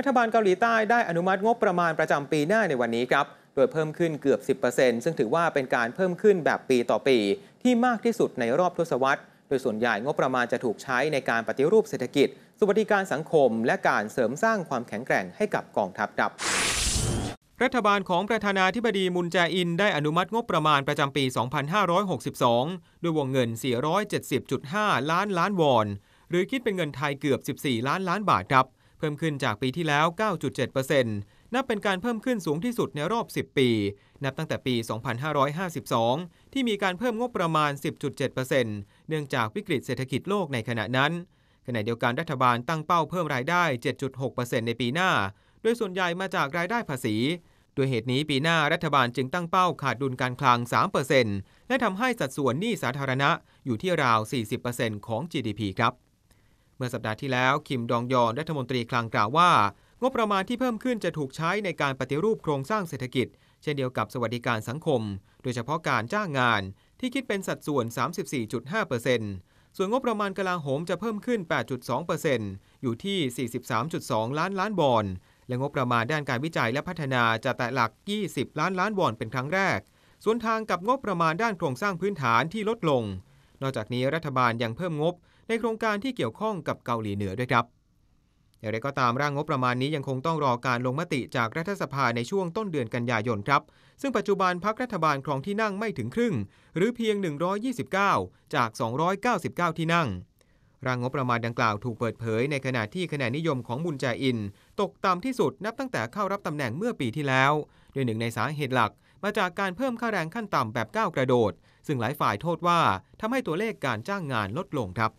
รัฐบาลเกาหลีใต้ได้อนุมัติงบประมาณประจำปีหน้าในวันนี้ครับ โดยเพิ่มขึ้นเกือบ 10%ซึ่งถือว่าเป็นการเพิ่มขึ้นแบบปีต่อปีที่มากที่สุดในรอบทศวรรษ โดยส่วนใหญ่งบประมาณจะถูกใช้ในการปฏิรูปเศรษฐกิจสวัสดิการสังคมและการเสริมสร้างความแข็งแกร่งให้กับกองทัพครับ รัฐบาลของประธานาธิบดีมุนแจอินได้อนุมัติงบประมาณประจำปี 2562ด้วยวงเงิน 470.5 ล้านล้านวอน หรือคิดเป็นเงินไทยเกือบ 14 ล้านล้านบาทครับพิ่มขึ้นจากปีที่แล้ว 9.7%นับเป็นการเพิ่มขึ้นสูงที่สุดในรอบ 10 ปี นับตั้งแต่ปี 2552 ที่มีการเพิ่มงบประมาณ 10.7%เนื่องจากวิกฤตเศรษฐกิจโลกในขณะนั้น ขณะเดียวกันรัฐบาลตั้งเป้าเพิ่มรายได้ 7.6%ในปีหน้า โดยส่วนใหญ่มาจากรายได้ภาษี ด้วยเหตุนี้ปีหน้ารัฐบาลจึงตั้งเป้าขาดดุลการคลัง 3%และทำให้สัดส่วนหนี้สาธารณะอยู่ที่ราว 40%ของ GDP ครับเมื่อสัปดาห์ที่แล้ว คิมดองยอนรัฐมนตรี คลังกล่าวว่า งบประมาณที่เพิ่มขึ้นจะถูกใช้ในการปฏิรูปโครงสร้างเศรษฐกิจ เช่นเดียวกับสวัสดิการสังคม โดยเฉพาะการจ้างงาน ที่คิดเป็นสัดส่วน 34.5%ส่วนงบประมาณกลาโหมจะเพิ่มขึ้น 8.2%อยู่ที่ 43.2 ล้านล้านบอน และงบประมาณด้านการวิจัยและพัฒนาจะแตะหลัก 20 ล้านล้านบอนเป็นครั้งแรก ส่วนทางกับงบประมาณด้านโครงสร้างพื้นฐานที่ลดลง นอกจากนี้รัฐบาลยังเพิ่มงบในโครงการที่เกี่ยวข้องกับเกาหลีเหนือด้วยครับ อย่างไรก็ตาม ร่างงบประมาณนี้ยังคงต้องรอการลงมติจากรัฐสภาในช่วงต้นเดือนกันยายนครับ ซึ่งปัจจุบันพักรัฐบาลครองที่นั่งไม่ถึงครึ่ง หรือเพียง 129 จาก 299 ที่นั่ง ร่างงบประมาณดังกล่าวถูกเปิดเผยในขณะที่คะแนนนิยมของมุนแจอินตกต่ำที่สุดนับตั้งแต่เข้ารับตำแหน่งเมื่อปีที่แล้ว โดยหนึ่งในสาเหตุหลัก มาจากการเพิ่มค่าแรงขั้นต่ำแบบก้าวกระโดด ซึ่งหลายฝ่ายโทษว่าทำให้ตัวเลขการจ้างงานลดลงครับ